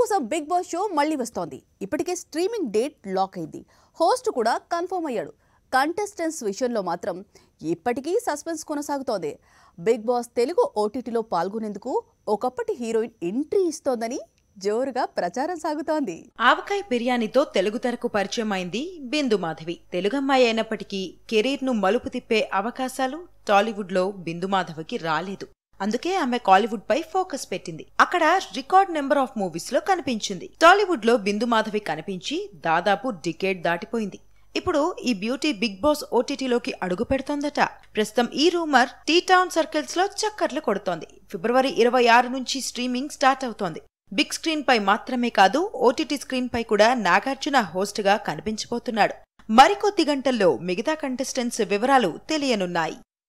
కోసం big boss show మళ్ళీ వస్తోంది ఇప్పటికే స్ట్రీమింగ్ డేట్ లాక్ అయింది హోస్ట్ కూడా కన్ఫర్మ్ అయ్యాడు కంటెస్టెంట్స్ విషయంలో మాత్రం ఇప్పటికీ సస్పెన్స్ కొనసాగుతోంది బిగ్ బాస్ తెలుగు ఓటీటీలో పాల్గొనేందుకు ఒకప్పటి హీరోయిన్ ఎంట్రీ ఇస్తోందని జోరుగా ప్రచారం సాగుతోంది ఆవకాయ బిర్యానీతో తెలుగు తెరకు పరిచయం అయింది బిందు మాధవి తెలుగమ్మాయి అయినప్పటికీ కెరీర్ను మలుపు తిప్పే అవకాశాలు టాలీవుడ్లో బిందు మాధవికి రాలేదు అందుకే ఆమె కాలీవుడ్ పై ఫోకస్ పెట్టింది అక్కడ రికార్డ్ నెంబర్ ఆఫ్ మూవీస్ లో కనిపించింది టాలీవుడ్ లో బిందు మాధవి కనిపించి దాదాపు డికేట్ దాటిపోయింది ఇప్పుడు ఈ బ్యూటీ బిగ్ బాస్ ఓటీటీలోకి అడుగు పెడుతోందట ప్రస్తుతం ఈ రూమర్ టీ టౌన్ సర్కిల్స్ లో చక్కర్లు కొడుతోంది ఫిబ్రవరి ఇరవై ఆరు నుంచి స్ట్రీమింగ్ స్టార్ట్ అవుతోంది బిగ్ స్క్రీన్ పై మాత్రమే కాదు ఓటీటీ స్క్రీన్ పై కూడా నాగార్జున హోస్ట్ గా కనిపించబోతున్నాడు మరికొద్ది గంటల్లో మిగతా కంటెస్టెంట్స్ వివరాలు తెలియనున్నాయి